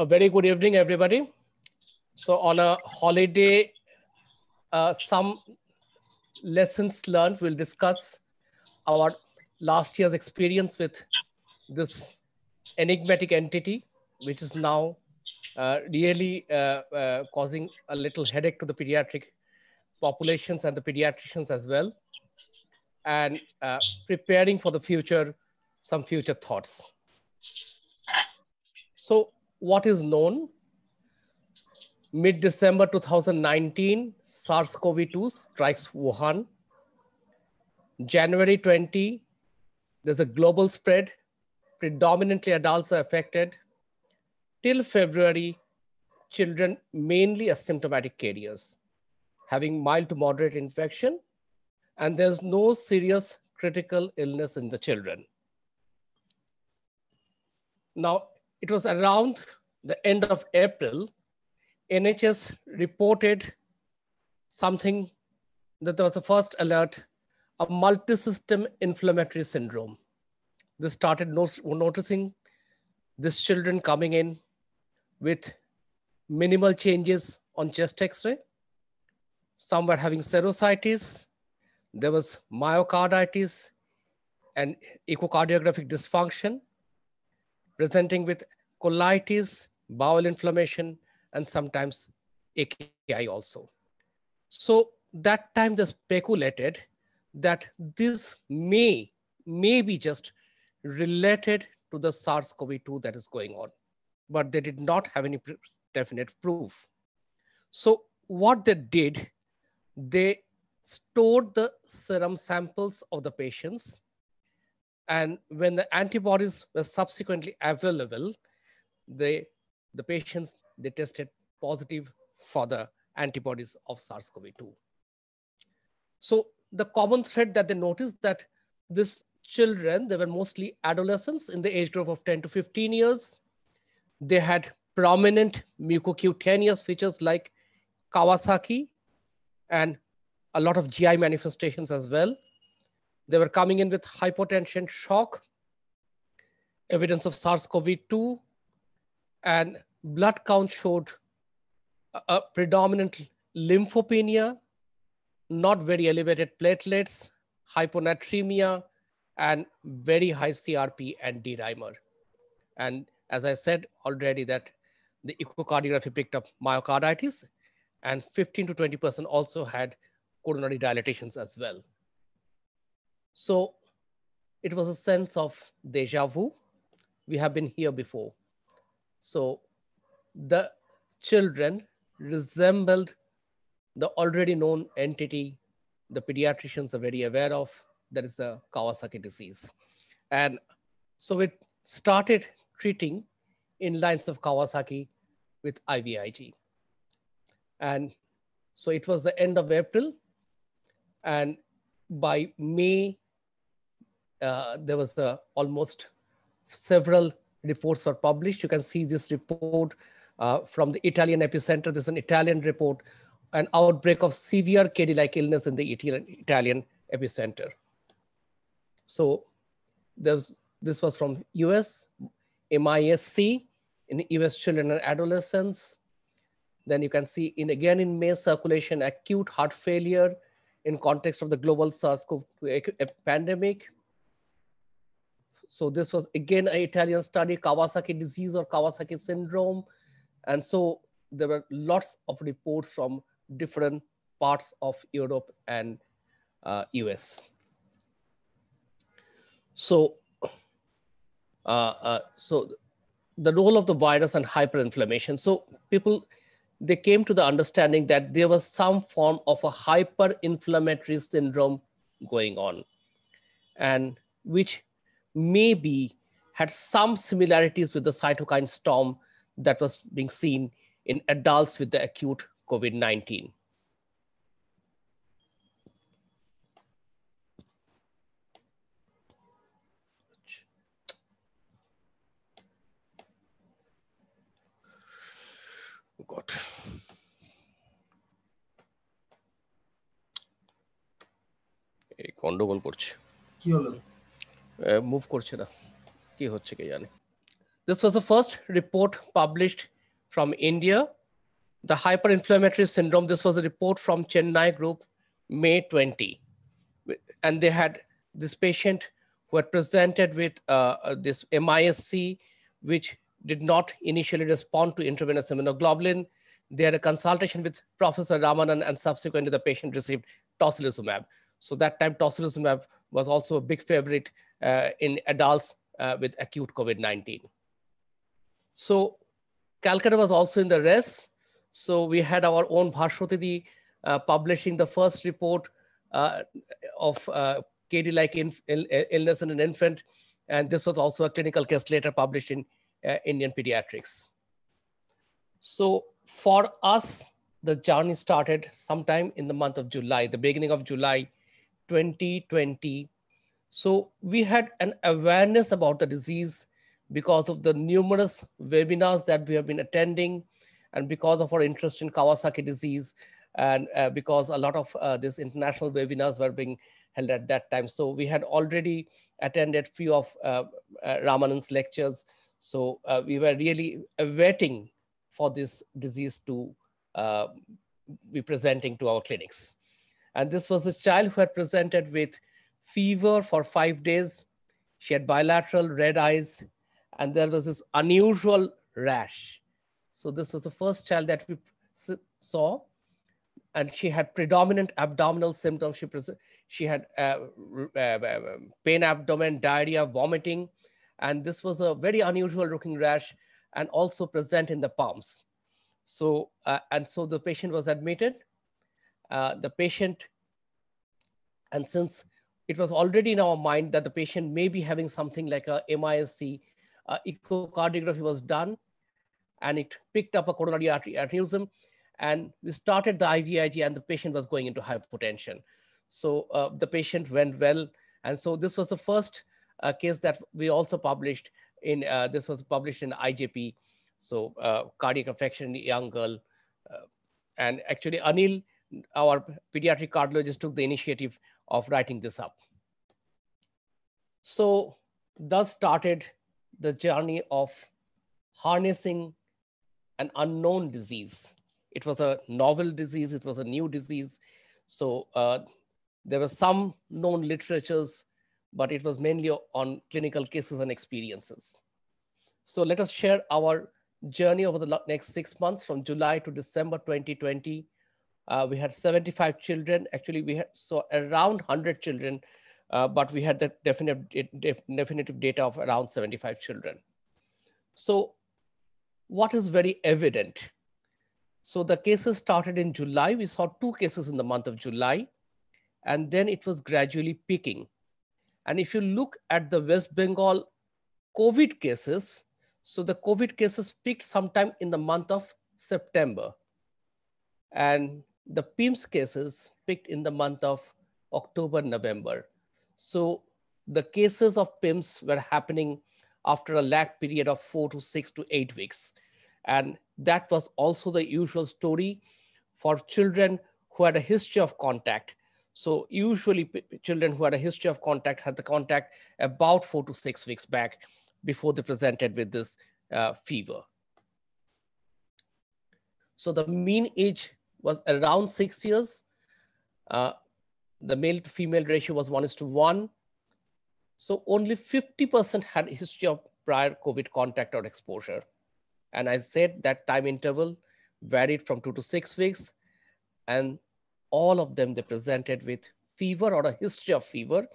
A very good evening, everybody. So on a holiday, uh, some lessons learned. We'll discuss our last year's experience with this enigmatic entity, which is now uh, really uh, uh causing a little headache to the pediatric populations and the pediatricians as well, and uh, preparing for the future, some future thoughts. So what is known mid December 2019, SARS CoV 2 strikes Wuhan. January 20, there's a global spread. Predominantly adults are affected. Till February, children, mainly asymptomatic carriers, having mild to moderate infection. And there's no serious critical illness in the children. Now, it was around the end of April, NHS reported something that there was a first alert, of multisystem inflammatory syndrome. They started noticing these children coming in with minimal changes on chest x-ray. Some were having serositis. There was myocarditis and echocardiographic dysfunction presenting with colitis, bowel inflammation, and sometimes AKI also. So that time they speculated that this may, may be just related to the SARS-CoV-2 that is going on, but they did not have any definite proof. So what they did, they stored the serum samples of the patients and when the antibodies were subsequently available, they, the patients, they tested positive for the antibodies of SARS-CoV-2. So the common thread that they noticed that these children, they were mostly adolescents in the age group of 10 to 15 years. They had prominent mucocutaneous features like Kawasaki and a lot of GI manifestations as well. They were coming in with hypotension shock, evidence of SARS-CoV-2, and blood count showed a predominant lymphopenia, not very elevated platelets, hyponatremia, and very high CRP and D dimer. And as I said already, that the echocardiography picked up myocarditis, and 15 to 20% also had coronary dilatations as well. So it was a sense of deja vu. We have been here before. So the children resembled the already known entity the pediatricians are very aware of that is a Kawasaki disease. And so it started treating in lines of Kawasaki with IVIG. And so it was the end of April. And by May uh, there was uh, almost several reports were published. You can see this report uh, from the Italian epicenter. This is an Italian report, an outbreak of severe KD-like illness in the Italian epicenter. So there's, this was from US, MISC, in US children and adolescents. Then you can see in again in May circulation, acute heart failure in context of the global SARS-CoV-2 eh, pandemic. So this was again an Italian study, Kawasaki disease or Kawasaki syndrome. And so there were lots of reports from different parts of Europe and uh, US. So, uh, uh, so the role of the virus and hyperinflammation. So people, they came to the understanding that there was some form of a hyperinflammatory syndrome going on and which maybe had some similarities with the cytokine storm that was being seen in adults with the acute COVID-19. God. এই গন্ডগোল করছে কি হলো this was the first report published from India, the hyperinflammatory syndrome. This was a report from Chennai group, May 20, and they had this patient who had presented with uh, uh, this MISC, which did not initially respond to intravenous immunoglobulin. They had a consultation with Professor Ramanan, and subsequently the patient received tocilizumab. So that time, tocilizumab was also a big favorite uh, in adults uh, with acute COVID-19. So Calcutta was also in the race. So we had our own Bhashwatidi uh, publishing the first report of uh, KD-like illness in an infant. And this was also a clinical case later published in Indian Pediatrics. So for us, the journey started sometime in the month of July, the beginning of July 2020 so we had an awareness about the disease because of the numerous webinars that we have been attending and because of our interest in Kawasaki disease and uh, because a lot of uh, these international webinars were being held at that time. So we had already attended few of uh, uh lectures. So uh, we were really waiting for this disease to uh, be presenting to our clinics. And this was this child who had presented with fever for five days. She had bilateral red eyes, and there was this unusual rash. So this was the first child that we saw, and she had predominant abdominal symptoms. She she had uh, uh, uh um, pain abdomen, diarrhea, vomiting, and this was a very unusual looking rash, and also present in the palms. So uh, and so the patient was admitted. Uh, the patient, and since it was already in our mind that the patient may be having something like a MISC. Uh, echocardiography was done and it picked up a coronary artery aneurysm and we started the IVIG and the patient was going into hypotension. So uh, the patient went well. And so this was the first uh, case that we also published in, uh, this was published in IJP. So uh, cardiac affection in young girl. Uh, and actually Anil, our pediatric cardiologist took the initiative of writing this up. So thus started the journey of harnessing an unknown disease. It was a novel disease, it was a new disease. So uh, there were some known literatures, but it was mainly on clinical cases and experiences. So let us share our journey over the next six months from July to December 2020 uh, we had 75 children. Actually, we had so around 100 children, uh, but we had the definite, def, definitive data of around 75 children. So what is very evident? So the cases started in July. We saw two cases in the month of July, and then it was gradually peaking. And if you look at the West Bengal COVID cases, so the COVID cases peaked sometime in the month of September. And the PIMS cases picked in the month of October, November. So the cases of PIMS were happening after a lag period of four to six to eight weeks. And that was also the usual story for children who had a history of contact. So usually children who had a history of contact had the contact about four to six weeks back before they presented with this uh, fever. So the mean age was around six years. Uh, the male to female ratio was one is to one. So only 50% had history of prior COVID contact or exposure. And I said that time interval varied from two to six weeks. And all of them, they presented with fever or a history of fever.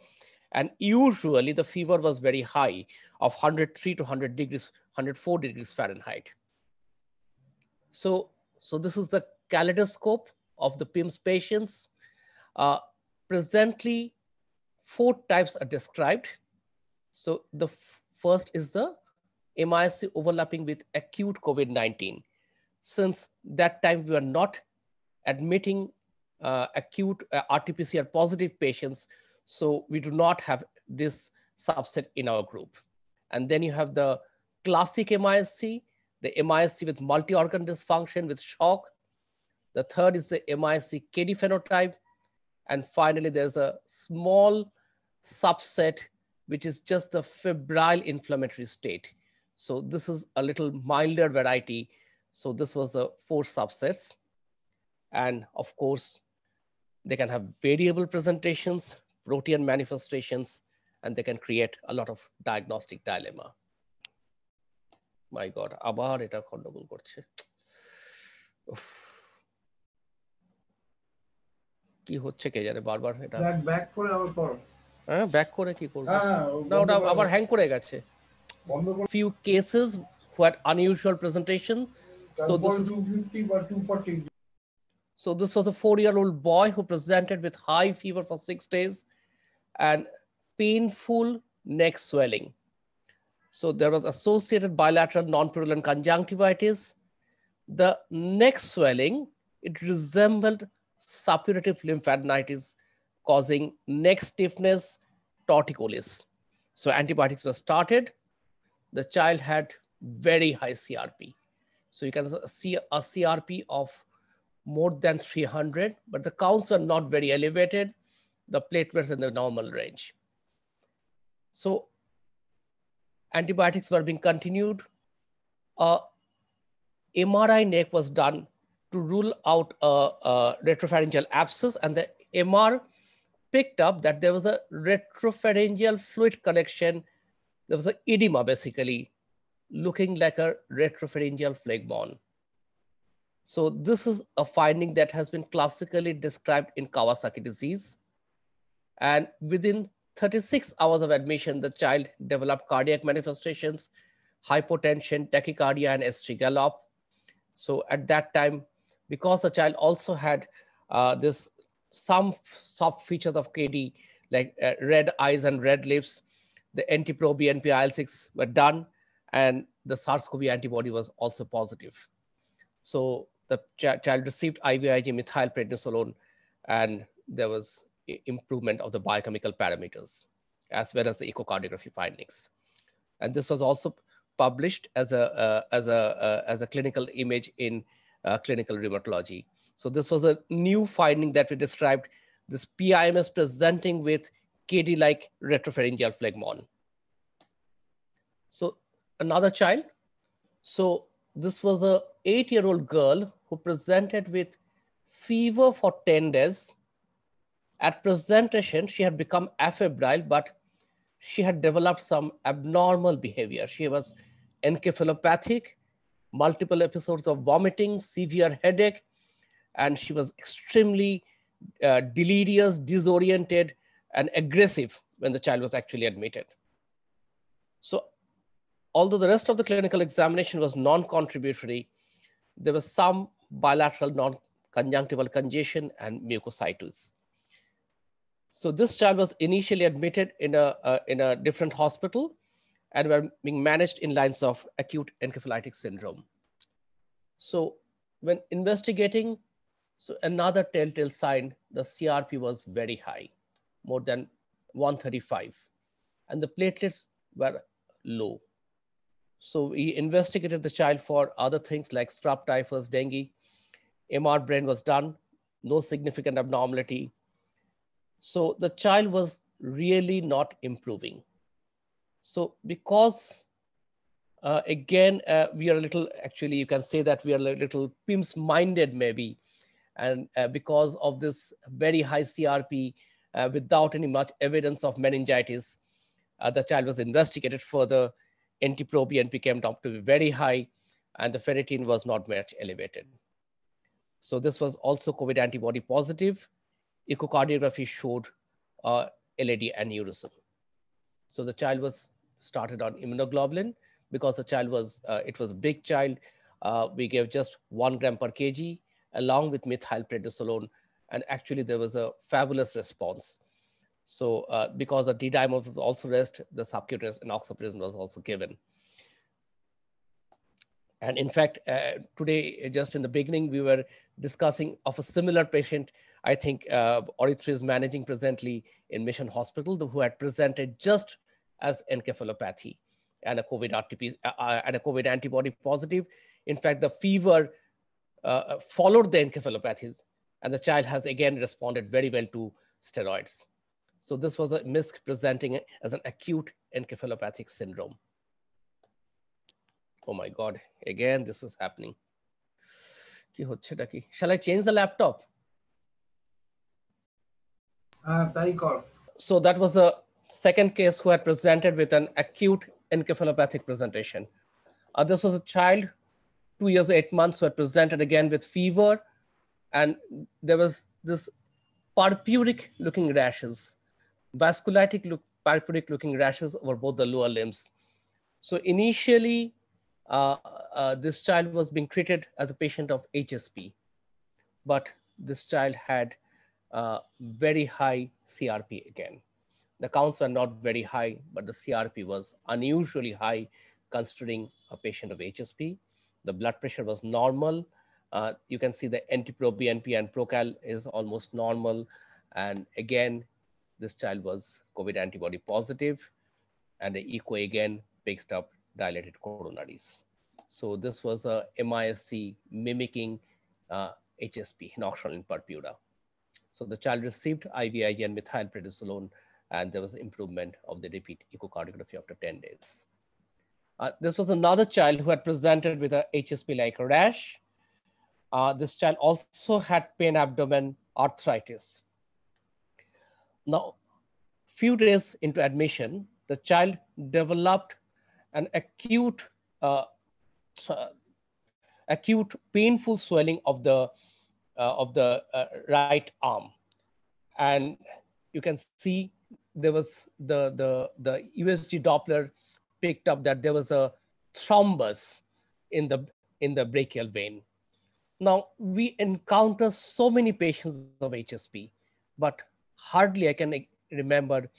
And usually the fever was very high of 103 to 100 degrees, 104 degrees Fahrenheit. So, so this is the kaleidoscope of the PIMS patients. Uh, presently, four types are described. So the first is the MIC overlapping with acute COVID-19. Since that time, we are not admitting uh, acute uh, RT-PCR positive patients. So we do not have this subset in our group. And then you have the classic MISC, the MISC with multi-organ dysfunction with shock, the third is the MISC-KD phenotype. And finally, there's a small subset, which is just the febrile inflammatory state. So this is a little milder variety. So this was the four subsets. And of course, they can have variable presentations, protein manifestations, and they can create a lot of diagnostic dilemma. My God, abar eta গন্ডগোল করছে কি হচ্ছে কে জানে বারবার এটা back back করে আবার পর হ্যাঁ ব্যাক করে কি করব না ওটা আবার হ্যাং করে গেছে বন্ধ few cases what unusual presentation so this is 250 বা 240 So this was a four-year-old boy who presented with high fever for six days and painful neck swelling. So there was associated bilateral non-purulent conjunctivitis. The neck swelling, it resembled suppurative lymphadenitis causing neck stiffness, torticollis. So antibiotics were started. The child had very high CRP. So you can see a CRP of more than 300, but the counts were not very elevated. The platelets in the normal range. So antibiotics were being continued. A MRI neck was done to rule out a, uh, a uh, retropharyngeal abscess and the MR picked up that there was a retropharyngeal fluid collection. There was an edema basically looking like a retropharyngeal phlegmon. So this is a finding that has been classically described in Kawasaki disease. And within 36 hours of admission, the child developed cardiac manifestations, hypotension, tachycardia, and saint gallop. So at that time, because the child also had uh, this some soft features of KD, like uh, red eyes and red lips, the anti-proBNP IL-6 were done, and the SARS-CoV antibody was also positive. So the ch child received IVIG methylprednisolone, and there was improvement of the biochemical parameters, as well as the echocardiography findings. And this was also published as a uh, as a uh, as a clinical image in uh, clinical rheumatology. So this was a new finding that we described this PIMS presenting with KD-like retropharyngeal phlegmon. So another child. So this was a eight-year-old girl who presented with fever for 10 days. At presentation, she had become afebrile, but she had developed some abnormal behavior. She was encephalopathic multiple episodes of vomiting, severe headache, and she was extremely uh, delirious, disoriented, and aggressive when the child was actually admitted. So, although the rest of the clinical examination was non contributory, there was some bilateral non conjunctival congestion and mucositis. So, this child was initially admitted in a, uh, in a different hospital and were being managed in lines of acute encephalitic syndrome. So when investigating, so another telltale sign, the CRP was very high, more than 135, and the platelets were low. So we investigated the child for other things like strep typhus, dengue. MR brain was done, no significant abnormality. So the child was really not improving. So because uh, again, uh, we are a little, actually you can say that we are a little PIMS minded maybe. And uh, because of this very high CRP uh, without any much evidence of meningitis, uh, the child was investigated further. NT-proBNP came down to be very high and the ferritin was not much elevated. So this was also COVID antibody positive. Echocardiography showed uh, LAD aneurysm. So the child was started on immunoglobulin because the child was, uh, it was a big child. Uh, we gave just one gram per kg along with methylprednisolone. And actually there was a fabulous response. So uh, because the D-dimer was also rest, the subcutaneous enoxaparin was also given. And in fact, uh, today, just in the beginning, we were discussing of a similar patient, I think uh, Orithri is managing presently in Mission Hospital, who had presented just as encephalopathy and a COVID, RTP, uh, uh, and a COVID antibody positive. In fact, the fever uh, uh, followed the encephalopathies and the child has again responded very well to steroids. So this was a MISC presenting as an acute encephalopathic syndrome. Oh my God, again, this is happening. Shall I change the laptop? Uh, so that was a second case who had presented with an acute encephalopathic presentation. Uh, this was a child, two years, eight months, who had presented again with fever, and there was this purpuric looking rashes, vasculitic look, purpuric looking rashes over both the lower limbs. So initially, uh, uh, this child was being treated as a patient of HSP, but this child had uh, very high CRP again. The counts were not very high, but the CRP was unusually high considering a patient of HSP. The blood pressure was normal. Uh, you can see the NT-proBNP and ProCal is almost normal. And again, this child was COVID antibody positive and the echo again picked up dilated coronaries. So this was a MISC mimicking uh, HSP, in in perpuda. So the child received IVIG and methylprednisolone and there was improvement of the repeat echocardiography after 10 days. Uh, this was another child who had presented with a HSP-like rash. Uh, this child also had pain abdomen arthritis. Now, few days into admission, the child developed an acute, uh, uh acute painful swelling of the, uh, of the uh, right arm. And you can see there was the, the, the USG Doppler picked up that there was a thrombus in the, in the brachial vein. Now, we encounter so many patients of HSP, but hardly I can remember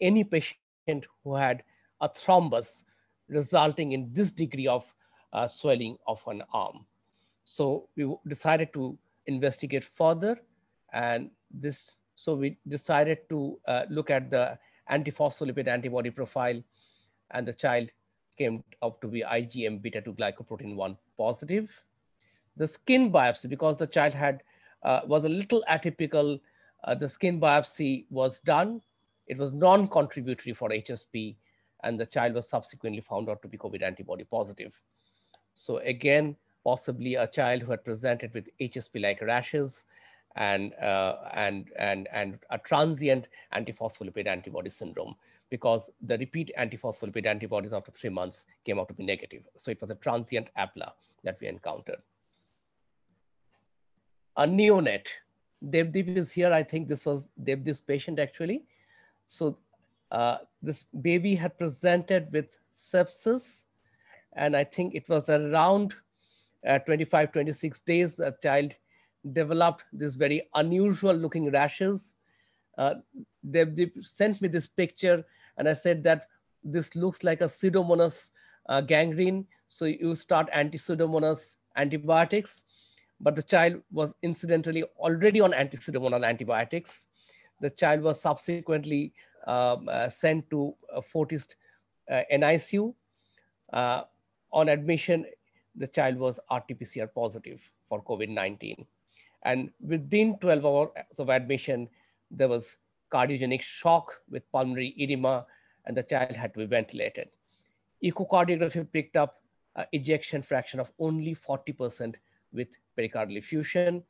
any patient who had a thrombus resulting in this degree of uh, swelling of an arm. So we decided to investigate further, and this so we decided to uh, look at the antiphospholipid antibody profile and the child came up to be IgM beta 2 glycoprotein 1 positive. The skin biopsy, because the child had uh, was a little atypical, uh, the skin biopsy was done. It was non-contributory for HSP and the child was subsequently found out to be COVID antibody positive. So again, possibly a child who had presented with HSP-like rashes and, uh, and, and, and a transient antiphospholipid antibody syndrome because the repeat antiphospholipid antibodies after three months came out to be negative. So it was a transient APLA that we encountered. A neonate, Devdeep is here. I think this was Devdeep's patient actually. So uh, this baby had presented with sepsis and I think it was around uh, 25, 26 days the child developed these very unusual looking rashes. Uh, they, they, sent me this picture and I said that this looks like a pseudomonas uh, gangrene. So you start anti-pseudomonas antibiotics, but the child was incidentally already on anti pseudomonas antibiotics. The child was subsequently um, uh, sent to Fortis uh, NICU. Uh, on admission, the child was RT-PCR positive for COVID-19. And within 12 hours of admission, there was cardiogenic shock with pulmonary edema, and the child had to be ventilated. Echocardiography picked up uh, ejection fraction of only 40% with pericardial effusion.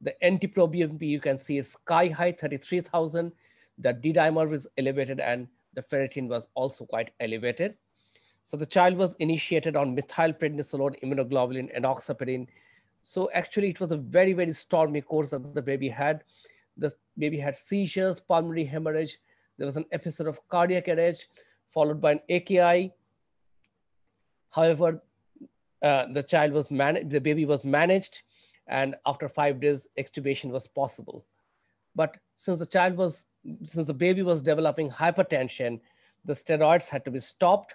The NT-proBNP you can see is sky high, 33,000. The D-dimer was elevated and the ferritin was also quite elevated. So the child was initiated on methylprednisolone, immunoglobulin, and oxaparin. So actually, it was a very, very stormy course that the baby had. The baby had seizures, pulmonary hemorrhage. There was an episode of cardiac arrest, followed by an AKI. However, uh, the child was managed, the baby was managed, and after five days, extubation was possible. But since the child was, since the baby was developing hypertension, the steroids had to be stopped,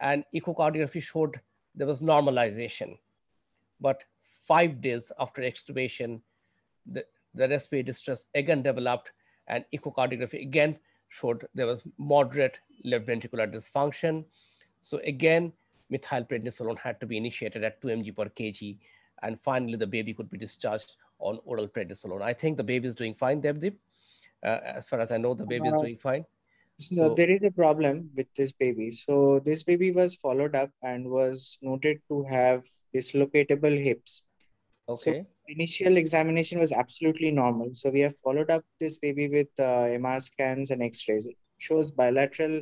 and echocardiography showed there was normalization. But five days after extubation, the, the respiratory distress again developed and echocardiography again showed there was moderate left ventricular dysfunction. So again, methylprednisolone had to be initiated at 2 mg per kg. And finally, the baby could be discharged on oral prednisolone. I think the baby is doing fine, Devdeep. Uh, as far as I know, the baby uh, is doing fine. So, so, there is a problem with this baby. So this baby was followed up and was noted to have dislocatable hips Okay. So initial examination was absolutely normal. So we have followed up this baby with uh, MR scans and X-rays. It shows bilateral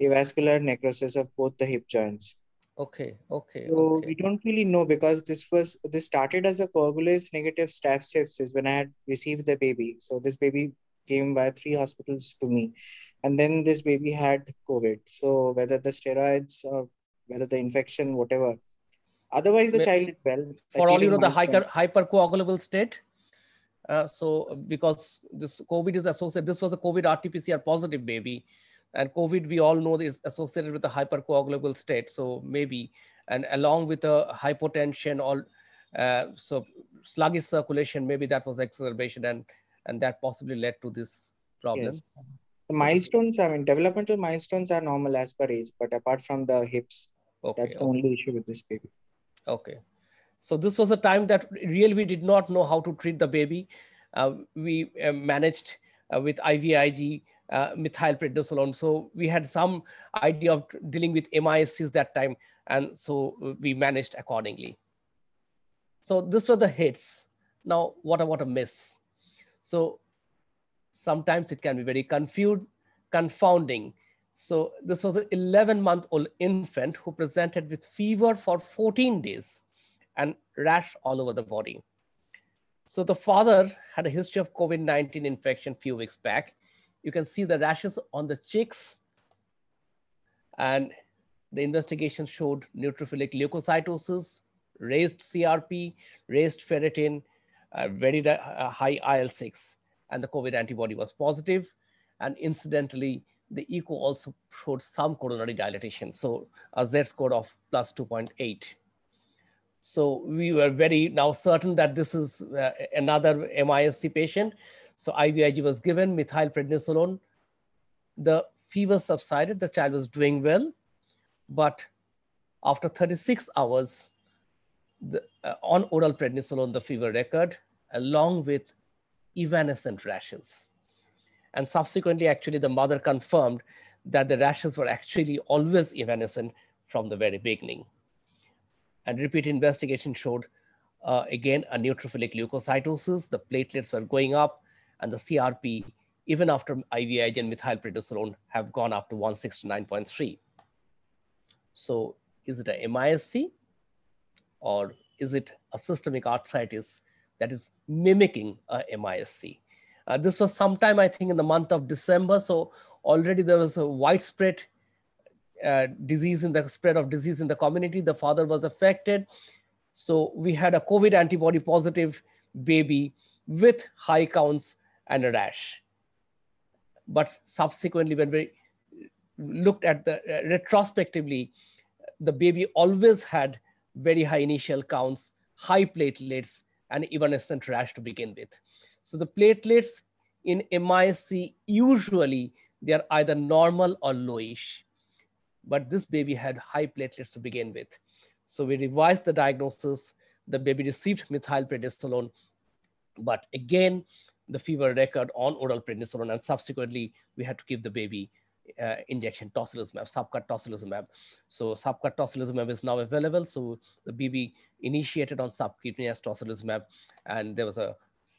avascular necrosis of both the hip joints. Okay. Okay. So okay. we don't really know because this was this started as a coagulase negative staph sepsis when I had received the baby. So this baby came by three hospitals to me, and then this baby had COVID. So whether the steroids or whether the infection, whatever, Otherwise, the child is well. For all you know, the hyper, hypercoagulable state. Uh, so because this COVID is associated, this was a COVID RT-PCR positive baby, and COVID we all know is associated with a hypercoagulable state. So maybe, and along with a hypotension or uh, so sluggish circulation, maybe that was exacerbation, and and that possibly led to this problem. Yes. The milestones, I mean, developmental milestones are normal as per age, but apart from the hips, okay, that's okay. the only issue with this baby. Okay. So this was a time that really we did not know how to treat the baby. Uh, we uh, managed uh, with IVIG, uh, methylprednisolone. So we had some idea of dealing with MISCs that time. And so we managed accordingly. So this were the hits. Now, what about a miss? So sometimes it can be very confused, confounding so this was an 11 month old infant who presented with fever for 14 days and rash all over the body. So the father had a history of COVID-19 infection a few weeks back. You can see the rashes on the cheeks and the investigation showed neutrophilic leukocytosis, raised CRP, raised ferritin, uh, very uh, high IL-6, and the COVID antibody was positive. And incidentally, the echo also showed some coronary dilatation. So a Z score of plus 2.8. So we were very now certain that this is uh, another MISC patient. So IVIG was given, methylprednisolone. The fever subsided, the child was doing well. But after 36 hours the, uh, on oral prednisolone, the fever record along with evanescent rashes. And subsequently, actually, the mother confirmed that the rashes were actually always evanescent from the very beginning. And repeat investigation showed uh, again a neutrophilic leukocytosis, the platelets were going up, and the CRP, even after IVIG and methylprednisolone, have gone up to 169.3. So, is it a MISC or is it a systemic arthritis that is mimicking a MISC? Uh, this was sometime, I think, in the month of December. So already there was a widespread uh, disease in the spread of disease in the community. The father was affected. So we had a COVID antibody positive baby with high counts and a rash. But subsequently, when we looked at the uh, retrospectively, the baby always had very high initial counts, high platelets, and evanescent rash to begin with. So the platelets in MISC usually they are either normal or lowish, but this baby had high platelets to begin with. So we revised the diagnosis. The baby received methylprednisolone, but again, the fever record on oral prednisolone, and subsequently we had to give the baby uh, injection tocilizumab, subcut tocilizumab. So subcut tocilizumab is now available. So the BB initiated on subcutaneous tocilizumab, and there was a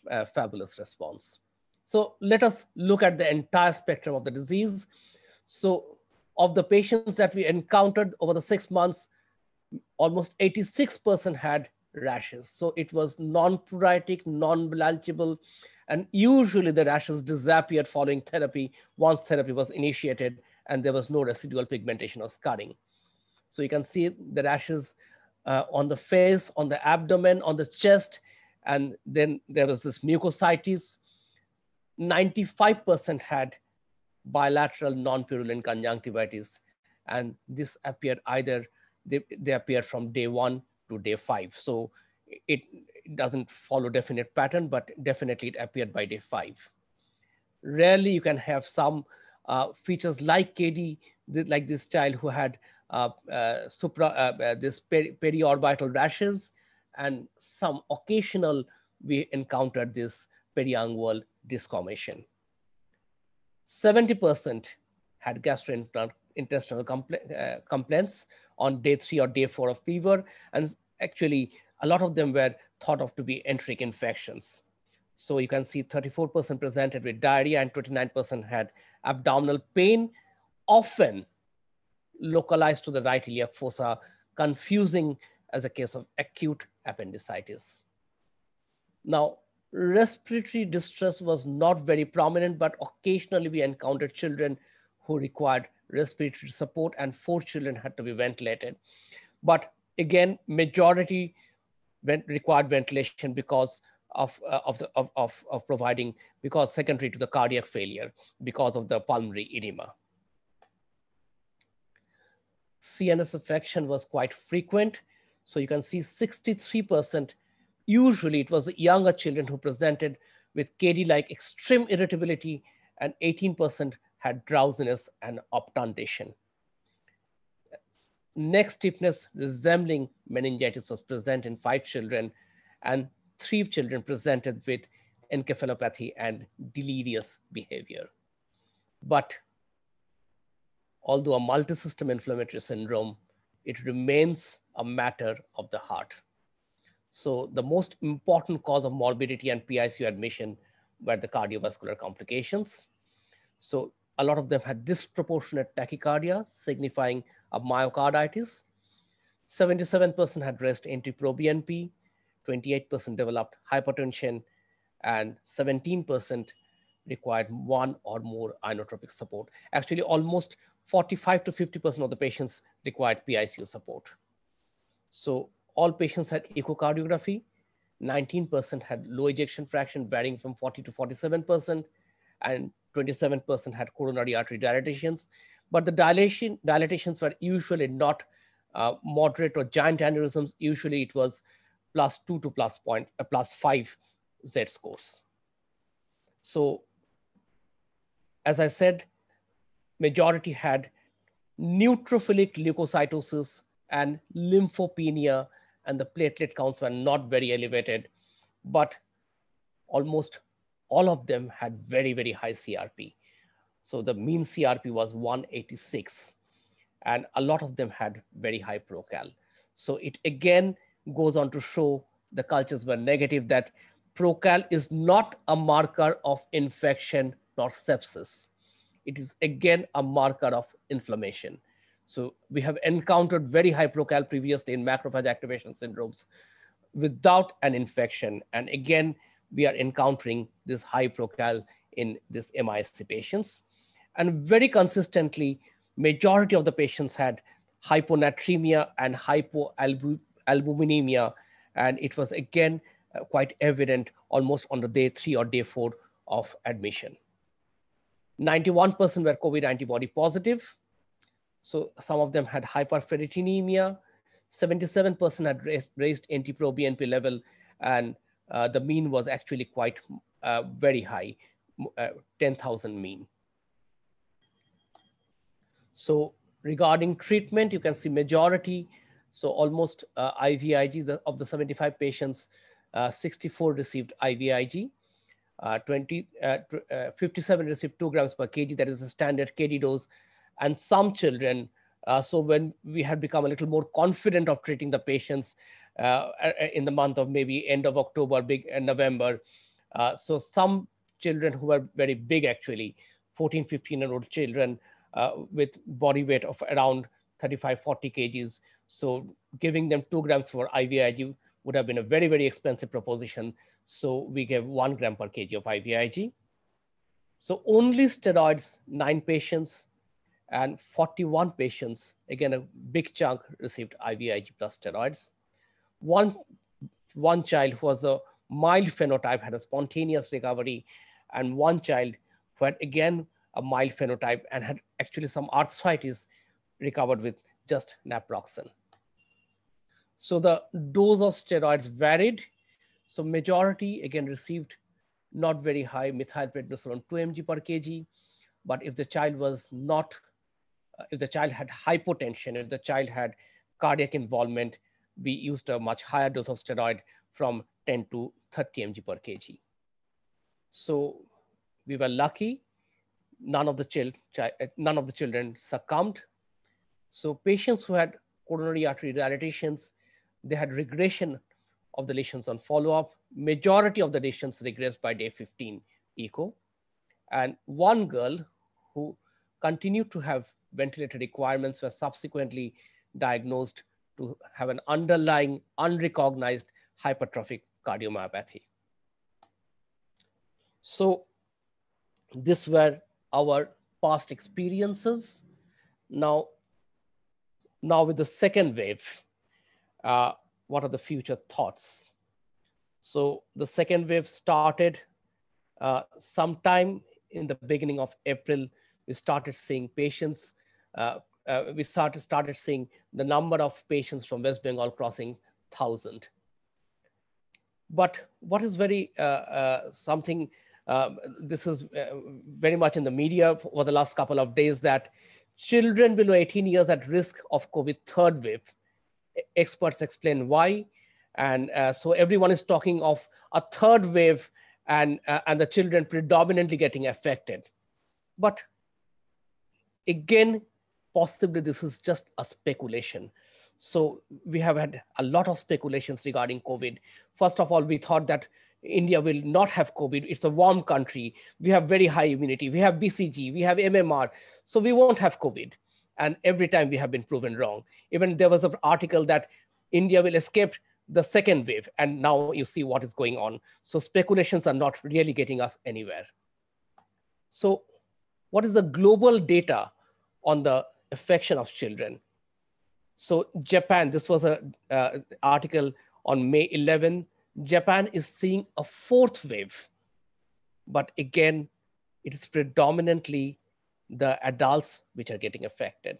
a fabulous response. So let us look at the entire spectrum of the disease. So of the patients that we encountered over the six months, almost 86% had rashes. So it was non-pruritic, non-blanchable, and usually the rashes disappeared following therapy once therapy was initiated and there was no residual pigmentation or scarring. So you can see the rashes uh, on the face, on the abdomen, on the chest, and then there was this mucositis. 95% had bilateral non-purulent conjunctivitis. And this appeared either, they, they appeared from day one to day five. So it, it doesn't follow definite pattern, but definitely it appeared by day five. Rarely you can have some uh, features like KD, like this child who had uh, uh, supra, uh, uh, this peri- periorbital rashes, and some occasional we encountered this periungual desquamation. 70% had gastrointestinal compl uh, complaints on day three or day four of fever. And actually, a lot of them were thought of to be enteric infections. So you can see 34% presented with diarrhea and 29% had abdominal pain, often localized to the right iliac fossa, confusing as a case of acute appendicitis. Now, respiratory distress was not very prominent, but occasionally we encountered children who required respiratory support and four children had to be ventilated. But again, majority went, required ventilation because of, uh, of, the, of, of, of providing, because secondary to the cardiac failure, because of the pulmonary edema. CNS affection was quite frequent so you can see 63%, usually it was the younger children who presented with KD-like extreme irritability and 18% had drowsiness and obtundation. Neck stiffness resembling meningitis was present in five children and three children presented with encephalopathy and delirious behavior. But although a multisystem inflammatory syndrome it remains a matter of the heart. So the most important cause of morbidity and PICU admission were the cardiovascular complications. So a lot of them had disproportionate tachycardia, signifying a myocarditis. 77% had rest NT-proBNP, 28% developed hypertension, and 17% required one or more inotropic support. Actually, almost 45 to 50% of the patients required PICU support. So all patients had echocardiography, 19% had low ejection fraction varying from 40 to 47%, and 27% had coronary artery dilatations. But the dilation, dilatations were usually not uh, moderate or giant aneurysms. Usually it was plus two to plus point, uh, plus five Z scores. So as I said, majority had neutrophilic leukocytosis and lymphopenia, and the platelet counts were not very elevated, but almost all of them had very, very high CRP. So the mean CRP was 186, and a lot of them had very high procal. So it again goes on to show the cultures were negative that procal is not a marker of infection nor sepsis it is again a marker of inflammation. So we have encountered very high procal previously in macrophage activation syndromes without an infection. And again, we are encountering this high procal in this MISC patients. And very consistently, majority of the patients had hyponatremia and hypoalbuminemia. And it was again uh, quite evident almost on the day three or day four of admission. 91% were COVID antibody positive. So some of them had hyperferritinemia. 77% had raised, anti NT-proBNP level, and uh, the mean was actually quite uh, very high, uh, 10,000 mean. So regarding treatment, you can see majority, so almost uh, IVIG the, of the 75 patients, uh, 64 received IVIG uh, 20, uh, uh, 57 receive 2 grams per kg, that is the standard KD dose. And some children, uh, so when we had become a little more confident of treating the patients uh, uh, in the month of maybe end of October, big November, so some children who were very big actually, 14, 15 year old children with body weight of around 35, 40 kgs. So giving them 2 grams for IVIG would have been a very, very expensive proposition. So we gave one gram per kg of IVIG. So only steroids, nine patients and 41 patients, again, a big chunk received IVIG plus steroids. One, one child who was a mild phenotype had a spontaneous recovery and one child who had again a mild phenotype and had actually some arthritis recovered with just naproxen. So the dose of steroids varied. So majority again received not very high methylprednisolone 2 mg per kg. But if the child was not, uh, if the child had hypotension, if the child had cardiac involvement, we used a much higher dose of steroid from 10 to 30 mg per kg. So we were lucky. None of the, uh, none of the children succumbed. So patients who had coronary artery dilatations they had regression of the lesions on follow-up. Majority of the lesions regressed by day 15 echo. And one girl who continued to have ventilator requirements was subsequently diagnosed to have an underlying unrecognized hypertrophic cardiomyopathy. So these were our past experiences. Now, now with the second wave, uh, what are the future thoughts? So the second wave started uh, sometime in the beginning of April. We started seeing patients. Uh, uh we started started seeing the number of patients from West Bengal crossing thousand. But what is very uh, uh, something uh, this is uh, very much in the media for the last couple of days that children below 18 years at risk of COVID third wave experts explain why. And uh, so everyone is talking of a third wave and, uh, and the children predominantly getting affected. But again, possibly this is just a speculation. So we have had a lot of speculations regarding COVID. First of all, we thought that India will not have COVID. It's a warm country. We have very high immunity. We have BCG. We have MMR. So we won't have COVID. And every time we have been proven wrong. Even there was an article that India will escape the second wave. And now you see what is going on. So speculations are not really getting us anywhere. So what is the global data on the affection of children? So Japan, this was an uh, article on May 11. Japan is seeing a fourth wave. But again, it is predominantly the adults which are getting affected.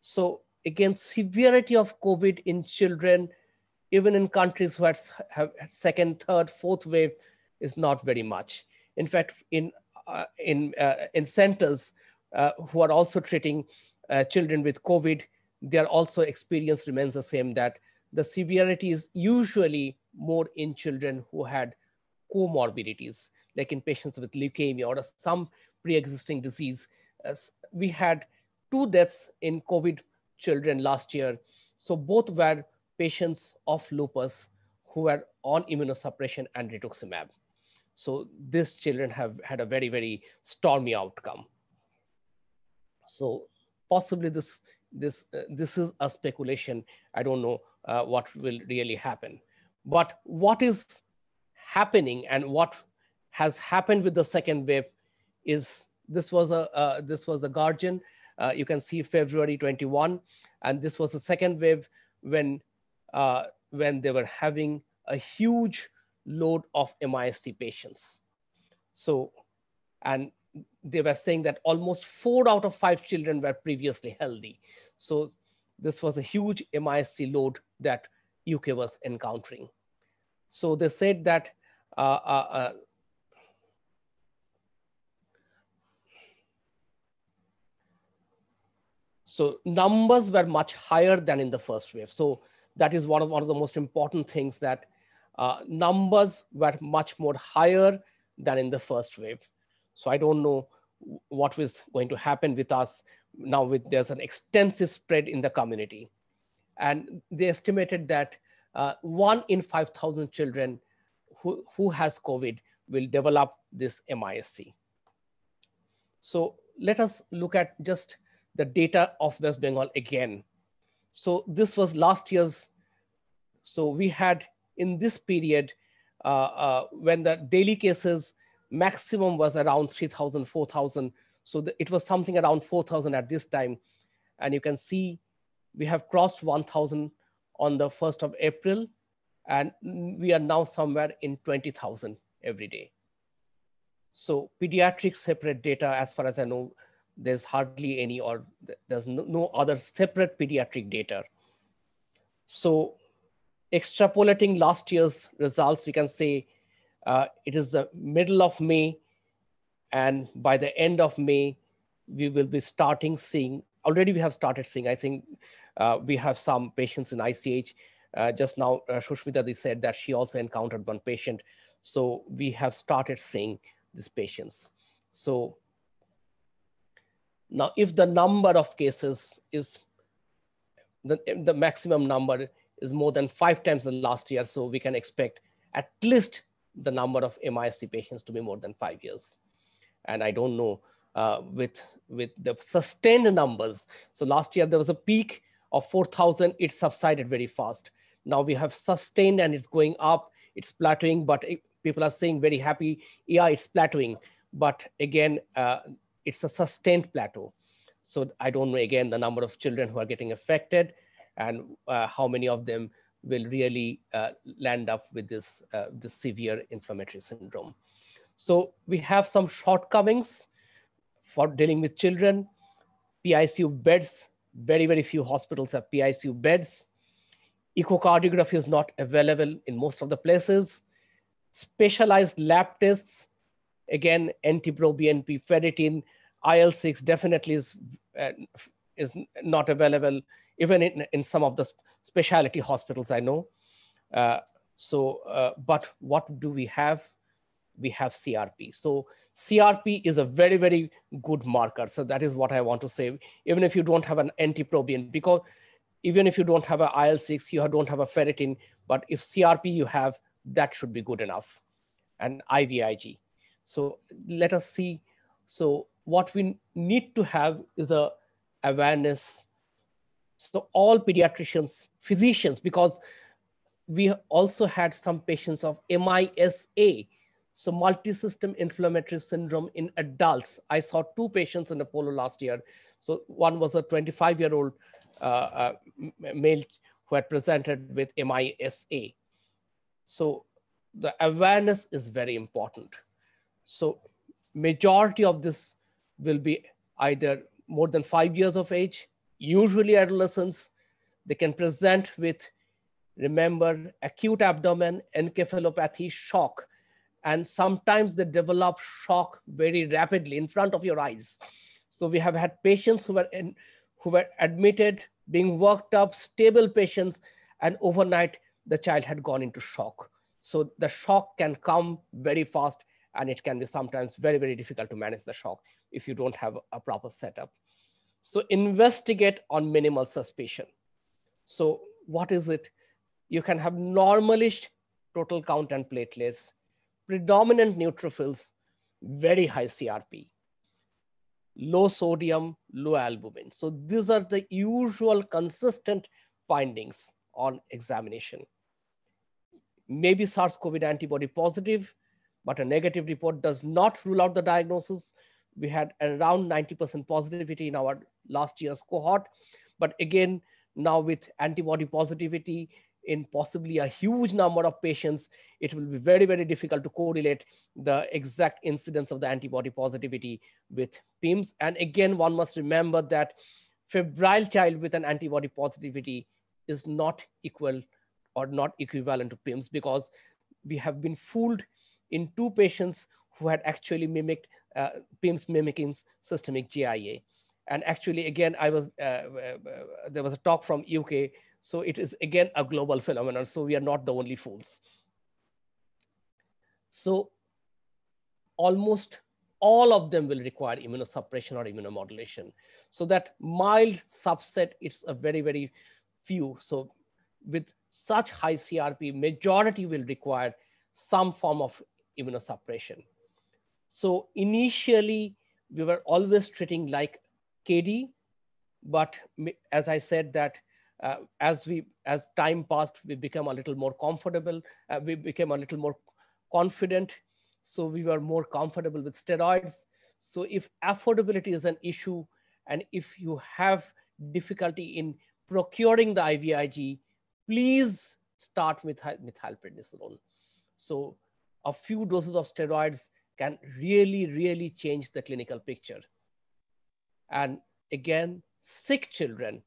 So again, severity of COVID in children, even in countries where have second, third, fourth wave is not very much. In fact, in, uh, in, uh, in centers uh, who are also treating uh, children with COVID, their also experience remains the same that the severity is usually more in children who had comorbidities, like in patients with leukemia or some pre-existing disease we had two deaths in COVID children last year. So both were patients of lupus who were on immunosuppression and rituximab. So these children have had a very, very stormy outcome. So possibly this, this, uh, this is a speculation. I don't know uh, what will really happen. But what is happening and what has happened with the second wave is this was a uh, this was a guardian uh, you can see february 21 and this was the second wave when uh, when they were having a huge load of misc patients so and they were saying that almost four out of five children were previously healthy so this was a huge misc load that uk was encountering so they said that uh, uh, uh, So numbers were much higher than in the first wave. So that is one of, one of the most important things that uh, numbers were much more higher than in the first wave. So I don't know what was going to happen with us now with there's an extensive spread in the community. And they estimated that uh, one in 5,000 children who, who has COVID will develop this MISC. So let us look at just the data of West Bengal again. So this was last year's. So we had in this period uh, uh, when the daily cases maximum was around 3,000, 4,000. So the, it was something around 4,000 at this time. And you can see we have crossed 1,000 on the 1st of April. And we are now somewhere in 20,000 every day. So pediatric separate data, as far as I know, there's hardly any or there's no other separate pediatric data. So extrapolating last year's results, we can say uh, it is the middle of May and by the end of May, we will be starting seeing, already we have started seeing, I think uh, we have some patients in ICH. Uh, just now, uh, Shushmita said that she also encountered one patient. So we have started seeing these patients. So now, if the number of cases is the, the maximum number is more than five times the last year, so we can expect at least the number of MISC patients to be more than five years. And I don't know uh, with, with the sustained numbers. So last year there was a peak of 4,000, it subsided very fast. Now we have sustained and it's going up, it's plateauing, but it, people are saying very happy, yeah, it's plateauing. But again, uh, it's a sustained plateau. So I don't know again the number of children who are getting affected and uh, how many of them will really uh, land up with this, uh, this severe inflammatory syndrome. So we have some shortcomings for dealing with children, PICU beds, very, very few hospitals have PICU beds. Echocardiography is not available in most of the places. Specialized lab tests again, NT-proBNP, ferritin, IL-6 definitely is, uh, is not available, even in, in some of the specialty hospitals I know. Uh, so, uh, but what do we have? We have CRP. So CRP is a very, very good marker. So that is what I want to say. Even if you don't have an NT-proBNP, because even if you don't have an IL-6, you don't have a ferritin, but if CRP you have, that should be good enough. And IVIG. So let us see. So what we need to have is a awareness. So all pediatricians, physicians, because we also had some patients of MISA, so multi-system inflammatory syndrome in adults. I saw two patients in Apollo last year. So one was a 25-year-old uh, uh, male who had presented with MISA. So the awareness is very important. So majority of this will be either more than five years of age, usually adolescents, they can present with, remember, acute abdomen encephalopathy shock. And sometimes they develop shock very rapidly in front of your eyes. So we have had patients who were, in, who were admitted, being worked up, stable patients, and overnight the child had gone into shock. So the shock can come very fast and it can be sometimes very, very difficult to manage the shock if you don't have a proper setup. So investigate on minimal suspicion. So what is it? You can have normalish total count and platelets, predominant neutrophils, very high CRP, low sodium, low albumin. So these are the usual consistent findings on examination. Maybe SARS-CoV 2 antibody positive, but a negative report does not rule out the diagnosis. We had around 90% positivity in our last year's cohort. But again, now with antibody positivity in possibly a huge number of patients, it will be very, very difficult to correlate the exact incidence of the antibody positivity with PIMS. And again, one must remember that febrile child with an antibody positivity is not equal or not equivalent to PIMS because we have been fooled in two patients who had actually mimicked uh, PIMS mimicking systemic GIA. And actually, again, I was uh, uh, uh there was a talk from UK, so it is again a global phenomenon. So we are not the only fools. So almost all of them will require immunosuppression or immunomodulation. So that mild subset, it's a very, very few. So with such high CRP, majority will require some form of immunosuppression. So initially, we were always treating like KD, but as I said that uh, as we as time passed, we become a little more comfortable. Uh, we became a little more confident, so we were more comfortable with steroids. So if affordability is an issue, and if you have difficulty in procuring the IVIG, please start with methylprednisolone. So a few doses of steroids can really, really change the clinical picture. And again, sick children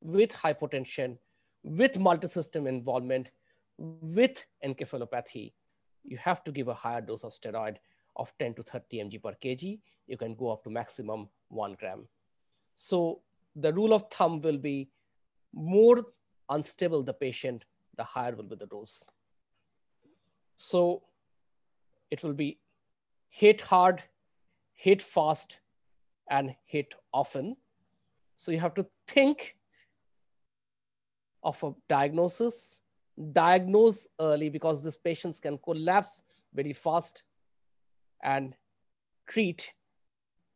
with hypotension, with multisystem involvement, with encephalopathy, you have to give a higher dose of steroid of 10 to 30 mg per kg. You can go up to maximum one gram. So the rule of thumb will be more unstable the patient, the higher will be the dose. So it will be hit hard, hit fast, and hit often. So you have to think of a diagnosis, diagnose early because these patients can collapse very fast and treat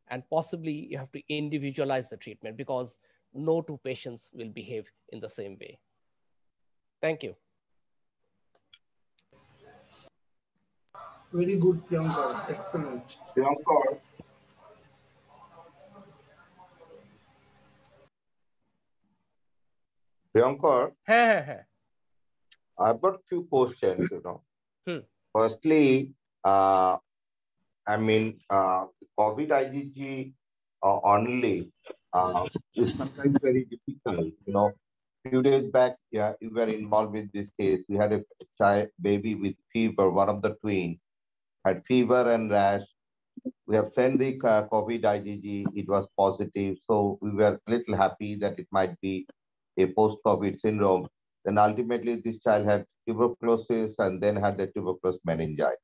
and possibly you have to individualize the treatment because no two patients will behave in the same way. Thank you. Very good, Priyankar. Excellent. Priyankar. Priyankar. Hey, hey, hey. I've got few questions, you know. Hmm. Firstly, uh, I mean, uh, COVID IgG uh, only uh, is sometimes very difficult. You know, few days back, yeah, you were involved with this case. We had a child, baby with fever, one of the twins had fever and rash. We have sent the COVID IgG. It was positive. So we were a little happy that it might be a post-COVID syndrome. Then ultimately, this child had tuberculosis and then had the tuberculosis meningitis.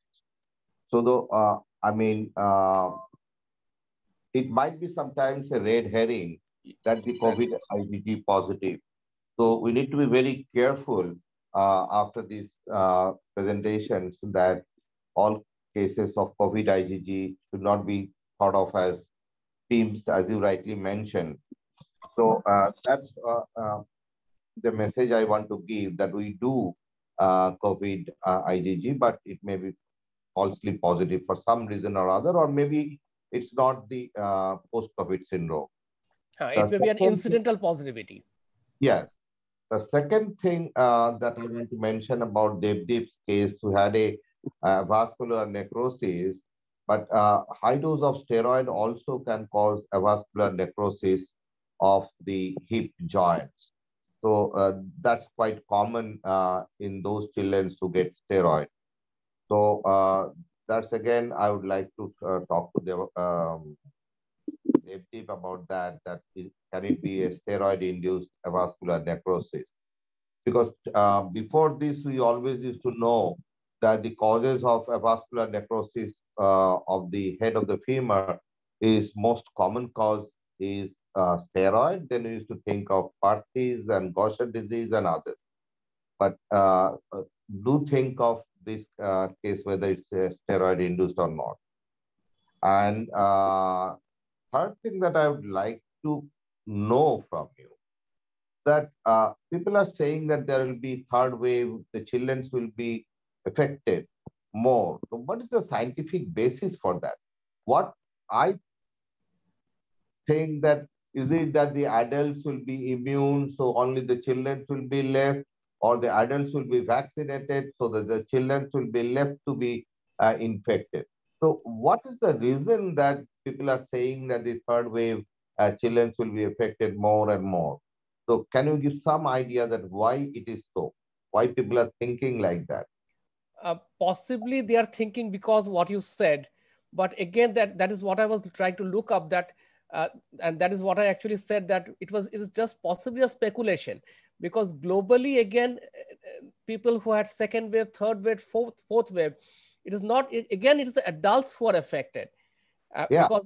So though, uh, I mean, uh, it might be sometimes a red herring that the COVID IgG positive. So we need to be very careful uh, after these uh, presentations that all cases of COVID IgG should not be thought of as teams, as you rightly mentioned. So uh, that's uh, uh, the message I want to give that we do uh, COVID uh, IgG, but it may be falsely positive for some reason or other, or maybe it's not the post-COVID syndrome. it may be an incidental positivity. Yes. The second thing uh, that I want to mention about Devdeep's case, who had a uh, vascular necrosis. But uh, high dose of steroid also can cause a vascular necrosis of the hip joints. So uh, that's quite common uh, in those children who get steroid. So uh, that's again, I would like to uh, talk to the um, about that, that it, can it be a steroid-induced vascular necrosis? Because before this, we always used to know that the causes of avascular necrosis uh, of the head of the femur is most common cause is uh, steroid. Then we used to think of parties and Gaucher disease and others. But uh, do think of this uh, case whether it's uh, steroid induced or not. And uh, third thing that I would like to know from you that people are saying that there will be third wave, the children will be affected more. So what is the scientific basis for that? What I think that is it that the adults will be immune, so only the children will be left, or the adults will be vaccinated, so that the children will be left to be uh, infected. So what is the reason that people are saying that the third wave uh, children will be affected more and more? So can you give some idea that why it is so? Why people are thinking like that? Uh, possibly they are thinking because what you said but again that that is what i was trying to look up that uh, and that is what i actually said that it was it is just possibly a speculation because globally again uh, uh, people who had second wave third wave fourth fourth wave it is not it, again it is the adults who are affected uh, yeah because,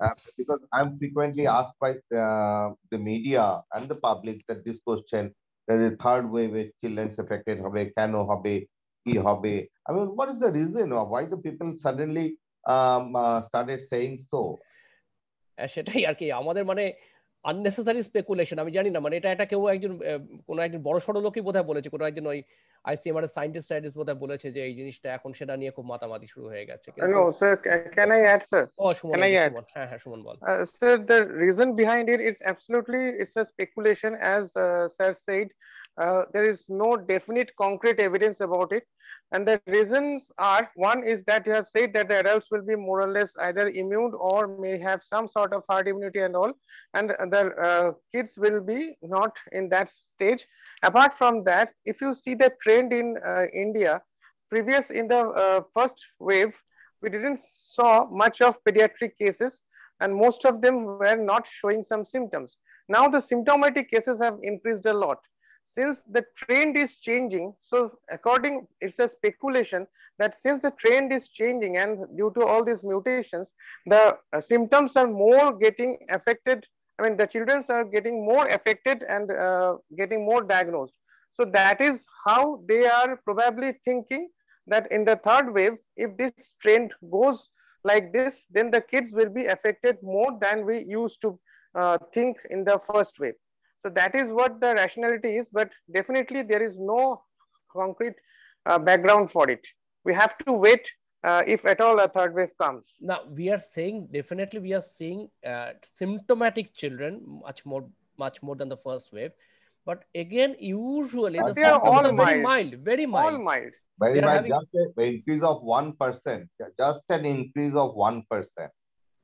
uh, because, i'm frequently asked by the media and the public that this question that the third wave children's affected can or how they কি হবে i mean what is the reason of why the people suddenly um, uh, সেটাই আর কি আমাদের মানে unnecessary speculation আমি জানি না মানে এটা এটা কেউ একজন কোনো একজন বড় সড় লোকই বোধহয় বলেছে কোনো একজন ওই আইসিএমআর এর সায়েন্টিস্ট সাইন্টিস্ট বোধহয় বলেছে যে এই জিনিসটা এখন সেটা নিয়ে খুব মাতামাতি শুরু হয়ে গেছে hello sir can I add sir ও সুমন হ্যাঁ হ্যাঁ সুমন বল sir the reason behind it is absolutely it's a speculation as sir said Uh, there is no definite concrete evidence about it. And the reasons are, one is that you have said that the adults will be more or less either immune or may have some sort of hard immunity and all, and the uh, kids will be not in that stage. Apart from that, if you see the trend in uh, India, previous in the uh, first wave, we didn't saw much of pediatric cases and most of them were not showing some symptoms. Now the symptomatic cases have increased a lot since the trend is changing so according it's a speculation that since the trend is changing and due to all these mutations the uh, symptoms are more getting affected i mean the children are getting more affected and uh, getting more diagnosed so that is how they are probably thinking that in the third wave if this trend goes like this then the kids will be affected more than we used to uh, think in the first wave so that is what the rationality is, but definitely there is no concrete uh, background for it. We have to wait uh, if at all a third wave comes. Now we are saying definitely we are seeing uh, symptomatic children much more much more than the first wave, but again usually the they are all are mild. very mild, very mild. All mild. Very mild. Having... Just an increase of one percent. Just an increase of one percent.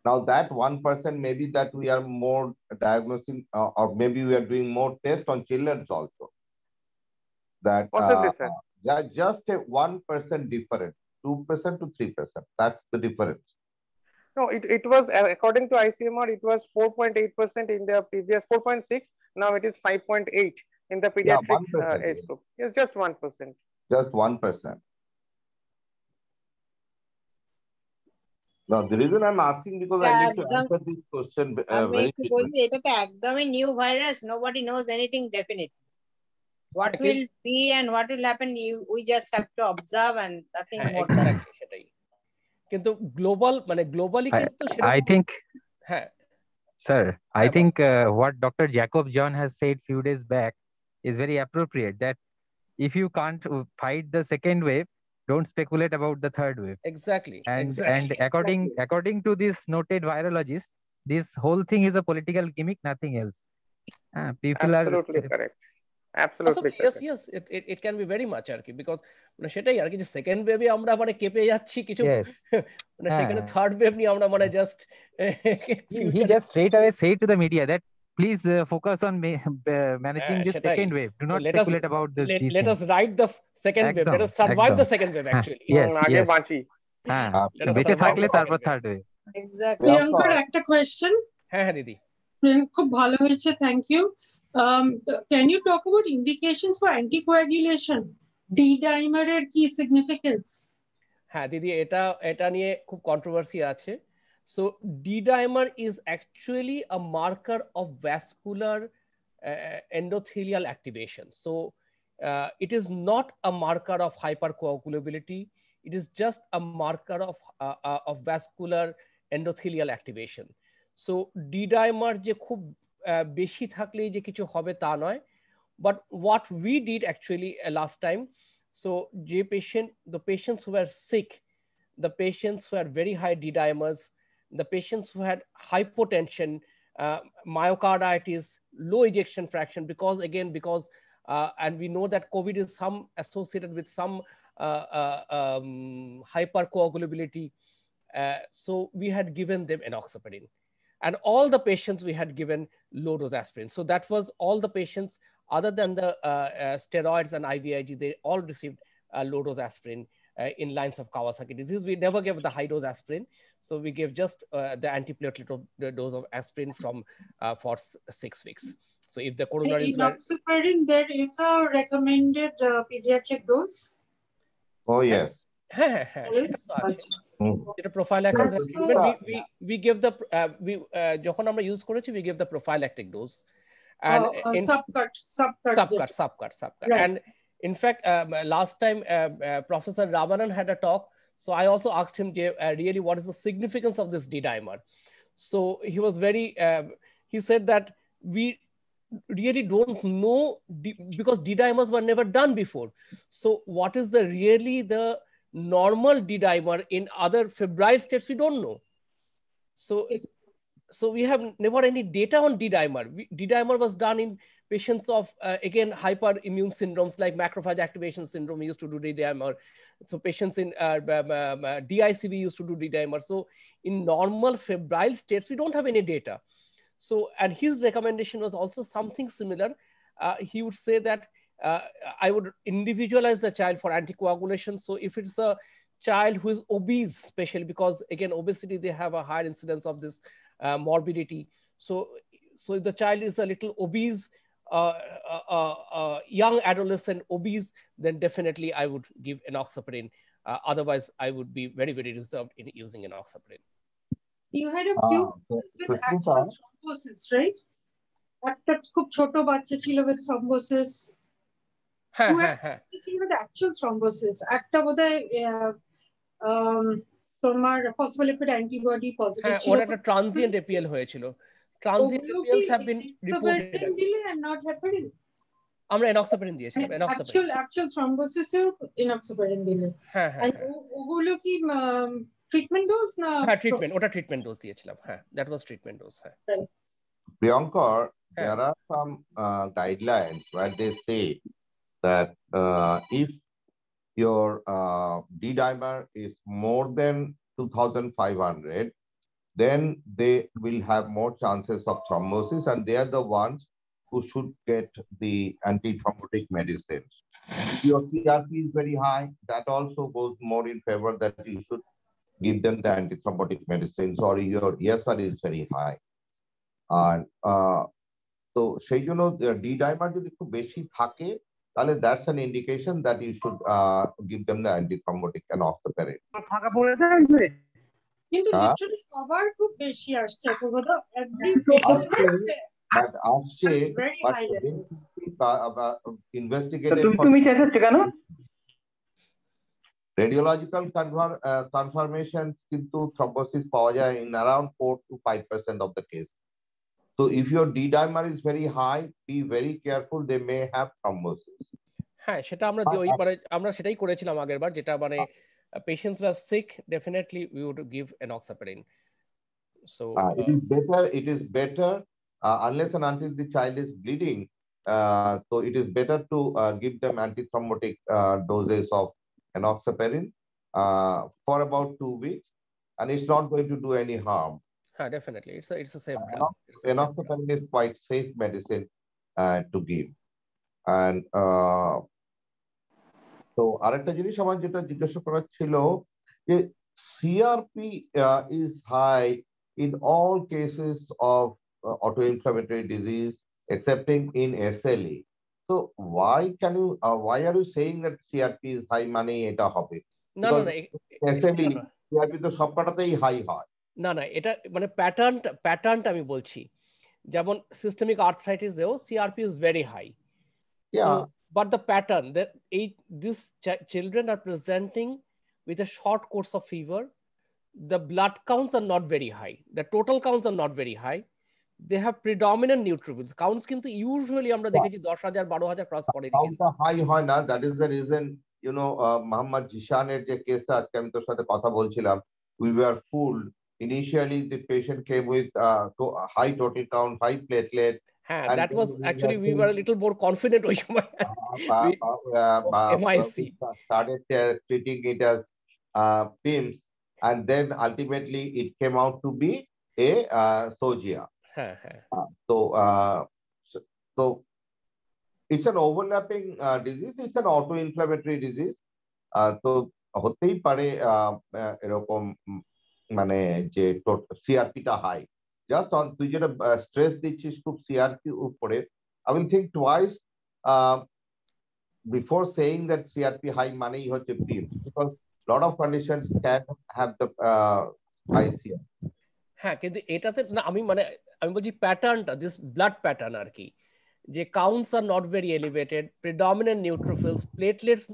Now that 1% maybe that we are more diagnosing uh, or maybe we are doing more tests on children also. That uh, yeah, just a 1% difference, 2% to 3%. That's the difference. No, it, it was, uh, according to ICMR, it was 4.8% in the previous, 4.6. Now it is 5.8 in the pediatric yeah, uh, age group. It's just 1%. Just 1%. Now, the reason I'm asking because yeah, I need to the, answer this question uh, very quickly. একদমই new virus. Nobody knows anything definite. What okay. will be and what will happen, you, we just have to observe and nothing more than কিন্তু global I globally কিন্তু I think হ্যাঁ sir I think what doctor Jacob John has few days back is very appropriate. That if you can't fight the second wave don't speculate about the third wave exactly and exactly. and according exactly. according to this noted virologist this whole thing is a political gimmick nothing else uh, people absolutely are correct absolutely yes yes it, it, it can be very much আর কি because মানে সেটাই আর কি যে second ওয়েভে আমরা মানে কেঁপে যাচ্ছি কিছু মানে সেখানে থার্ড ওয়েভ নিয়ে আমরা মানে just he just straight away say to the media that please uh, focus on ma- uh, managing uh, this second I? wave. Do not so speculate us, about this. Let, let us ride the second Ekdom, wave. Let us survive Ekdom. the second wave. Actually, yes, yes. হ্যাঁ বেঁচে থাকলে তারপর third wave exactly প্রিয়াঙ্কার একটা question হ্যাঁ হ্যাঁ দিদি খুব ভালো হয়েছে thank you can you talk about indications for anticoagulation D ডাইমারের কি সিগনিফিকেন্স হ্যাঁ দিদি এটা এটা নিয়ে খুব কন্ট্রোভার্সি আছে So D-dimer is actually a marker of vascular uh, endothelial activation. So uh, it is not a marker of hypercoagulability. It is just a marker of, uh, of vascular endothelial activation. So D-dimer je khub beshi thakle je kichu hobe ta But what we did actually last time, so J patient, the patients who were sick, the patients who had very high D-dimers, the patients who had hypotension, uh, myocarditis, low ejection fraction, because again, because, uh, and we know that COVID is some associated with some uh, uh um, hypercoagulability. Uh, so we had given them enoxaparin. And all the patients we had given low dose aspirin. So that was all the patients other than the uh, steroids and IVIG, they all received low dose aspirin uh, in lines of Kawasaki disease. We never gave the high dose aspirin. So we gave just uh, the antiplatelet dose of aspirin from uh, for six weeks. So if the coronaries in were... that is there is a recommended uh, pediatric dose? Oh, yes. এটা prophylactic we we give the we যখন আমরা use dose and oh, oh, in, subcut, subcut, subcut, subcut, And in fact, um, uh, last time um, uh, Professor Ramanan had a talk, so I also asked him uh, really what is the significance of this D-dimer. So he was very, um, he said that we really don't know because D-dimers were never done before. So what is the really the normal D-dimer in other febrile states? We don't know. So, so we have never any data on D-dimer. D-dimer was done in patients of, uh, again, hyperimmune syndromes like macrophage activation syndrome used to do D-dimer. So patients in uh, um, uh, DICV used to do D-dimer. So in normal febrile states, we don't have any data. So, and his recommendation was also something similar. Uh, he would say that uh, I would individualize the child for anticoagulation. So if it's a child who is obese, especially because again, obesity, they have a higher incidence of this uh, morbidity. So so if the child is a little obese uh, uh, uh, young adolescent obese, then definitely I would give enoxaparin. otherwise, I would be very, very reserved in using enoxaparin. You had a ah, few with actual thrombosis, right? একটা খুব ছোট বাচ্চা ছিল with thrombosis. actual thrombosis. একটা বোধহয় তোমার phospholipid antibody positive ছিল ওটা একটা ট্রানজিয়েন্ট এপিএল হয়েছিল transient ওগুলো oh, appeals have been reported. দিলে and not heparin. আমরা enoxaparin দিয়েছি. Actual actual thrombosis ও enoxaparin দিলে. হ্যাঁ হ্যাঁ. And ওগুলো কি treatment dose না? হ্যাঁ treatment. ওটা treatment dose দিয়েছিলাম. হ্যাঁ. That was treatment dose. হ্যাঁ. Priyankar, there are some uh, guidelines where they say that uh, if your uh, D dimer is more than 2500, then they will have more chances of thrombosis and they are the ones who should get the antithrombotic medicines. your CRP is very high, that also goes more in favor that you should give them the antithrombotic medicines or your ESR is very high. And uh, তো সেই জন্য D uh, dimer যদি একটু very high. That's an indication that you should should give them the antithrombotic and of radiological confirmation কিন্তু thrombosis uh, uh, uh, পাওয়া যায় in around four to five percent of the case তো if your D dimer is very high, be হ্যাঁ সেটা আমরা ওই মানে আমরা সেটাই করেছিলাম আগের বার যেটা মানে Uh, patients were sick, definitely we would give enoxaparin. So uh, it uh, is better. It is better unless and until the child is bleeding. so it is better to give them antithrombotic doses of enoxaparin for about two weeks, and it's not going to do any harm. Yeah, definitely. It's a, it's a safe drug. Enoxaparin is quite safe medicine uh, to give. And uh, তো আরেকটা জিনিস আমার যেটা জিজ্ঞাসা করার ছিল যে CRP is high all cases of auto inflammatory disease excepting in S L So তো why can you why are you saying that CRP is high মানে এটা হবে না না না SLE e, তো সব কটাতেই হাই হয় না না এটা মানে প্যাটার্ন প্যাটার্নটা আমি বলছি যেমন সিস্টেমিক আর্থ্রাইটিসেও CRP is very high but the pattern that eight, these ch children are presenting with a short course of fever. The blood counts are not very high. The total counts are not very high. They have predominant neutrophils. Counts কিন্তু usually আমরা দেখেছি high 12000 cross করে কাউন্টটা high হয় না that is the reason you know Mohammad জিশানের যে কেসটা আজকে আমি তোর সাথে কথা বলছিলাম initially the patient came with uh, high total count, high platelet, হ্যাঁ that was actually we were little more confident ওই সময় MIC started treating it as PIMS and then ultimately it came out to be a uh, হ্যাঁ, হ্যাঁ। তো তো it's an overlapping disease it's an auto inflammatory disease তো হতেই পারে এরকম মানে যে সিআরপিটা হাই জাস্ট অন তুই যেটা স্ট্রেস দিচ্ছিস খুব সিআরপি উপরে I will think twice before saying that CRP high মানেই হচ্ছে প্রিয় because lot of conditions can have the high CR হ্যাঁ কিন্তু এটাতে না আমি মানে আমি বলছি প্যাটার্নটা দিস ব্লাড প্যাটার্ন আর কি যে counts are not very elevated predominant neutrophils platelets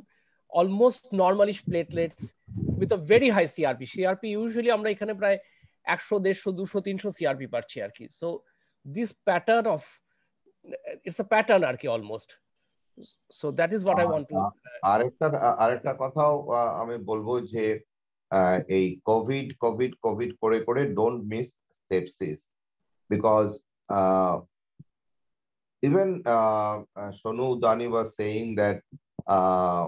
almost normalish platelets with a very high CRP CRP usually আমরা এখানে প্রায় একশো দেড়শো দুশো তিনশো সিআরপি পাচ্ছি আর কি so this pattern of it's a pattern আর কি almost so that is what I want to আরেকটা আরেকটা কথাও আমি বলবো যে এই কোভিড কোভিড কোভিড করে করে don't miss sepsis because even Sonu Dani was saying that saying that blood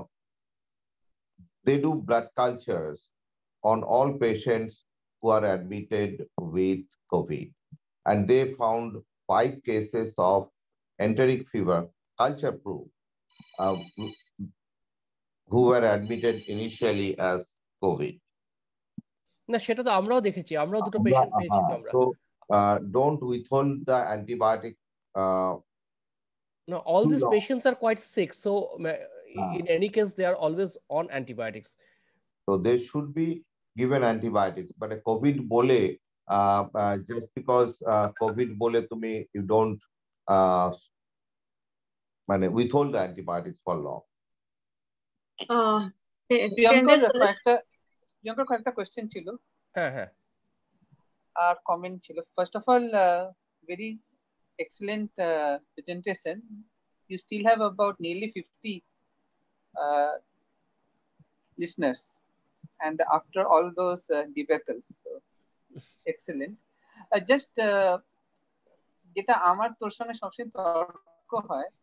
they do blood cultures on all patients who are admitted with COVID. And they found five cases of enteric fever, culture proof, uh, who were admitted initially as COVID. So don't withhold the antibiotic. Uh, no, all these long. patients are quite sick. So, ah. in any case, they are always on antibiotics. So, they should be given antibiotics but a covid bole uh, uh, just because uh, covid bole to me you don't uh, withhold the antibiotics for long uh, একটা question First of all, আর comment ছিল first of you still have about nearly 50 uh, listeners and after all those uh, debacles. So, excellent. Uh, just uh, যেটা আমার তোর সঙ্গে সবসময় তর্ক হয়